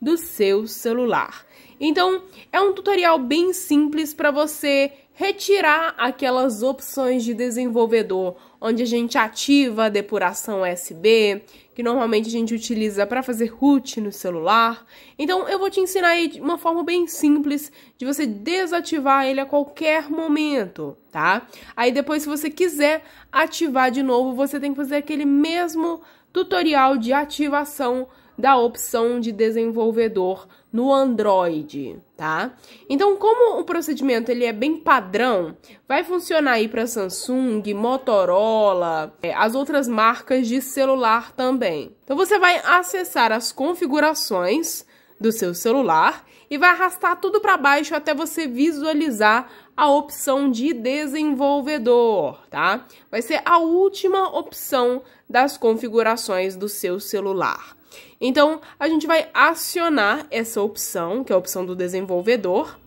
do seu celular. Então, é um tutorial bem simples para você retirar aquelas opções de desenvolvedor, onde a gente ativa a depuração USB, que normalmente a gente utiliza para fazer root no celular. Então, eu vou te ensinar aí uma forma bem simples de você desativar ele a qualquer momento, tá? Aí depois, se você quiser ativar de novo, você tem que fazer aquele mesmo tutorial de ativação da opção de desenvolvedor no Android, tá? Então, como o procedimento ele é bem padrão, vai funcionar aí para Samsung, Motorola, é, as outras marcas de celular também. Então, você vai acessar as configurações do seu celular e vai arrastar tudo para baixo até você visualizar a opção de desenvolvedor, tá? Vai ser a última opção das configurações do seu celular. Então, a gente vai acionar essa opção, que é a opção do desenvolvedor.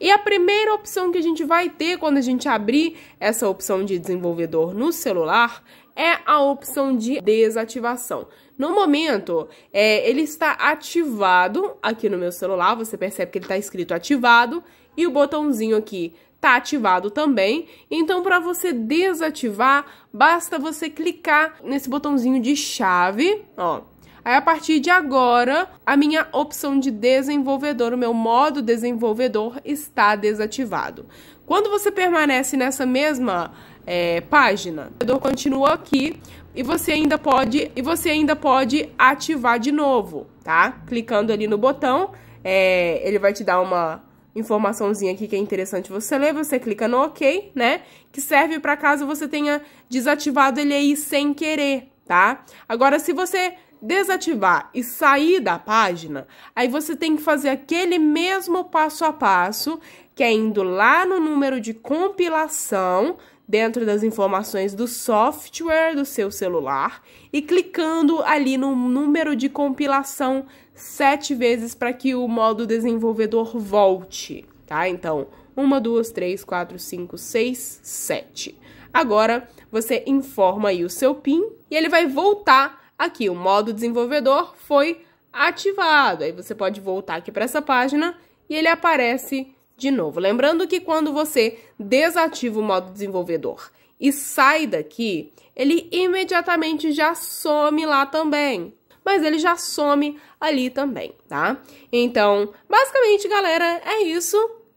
E a primeira opção que a gente vai ter quando a gente abrir essa opção de desenvolvedor no celular é a opção de desativação. No momento, é, ele está ativado aqui no meu celular, você percebe que ele está escrito ativado e o botãozinho aqui está ativado também. Então, para você desativar, basta você clicar nesse botãozinho de chave, ó. Aí, a partir de agora, a minha opção de desenvolvedor, o meu modo desenvolvedor está desativado. Quando você permanece nessa mesma é, página, o continua aqui e você ainda pode e você ainda pode ativar de novo, tá? Clicando ali no botão, é, ele vai te dar uma informaçãozinha aqui que é interessante você ler, você clica no OK, né? Que serve para caso você tenha desativado ele aí sem querer, tá? Agora, se você desativar e sair da página, aí você tem que fazer aquele mesmo passo a passo, que é indo lá no número de compilação, dentro das informações do software do seu celular e clicando ali no número de compilação sete vezes para que o modo desenvolvedor volte, tá? Então, uma, duas, três, quatro, cinco, seis, sete. Agora você informa aí o seu PIN e ele vai voltar aqui. O modo desenvolvedor foi ativado. Aí você pode voltar aqui para essa página e ele aparece de novo. Lembrando que quando você desativa o modo desenvolvedor e sai daqui, ele imediatamente já some lá também. Mas ele já some ali também, tá? Então, basicamente, galera, é isso.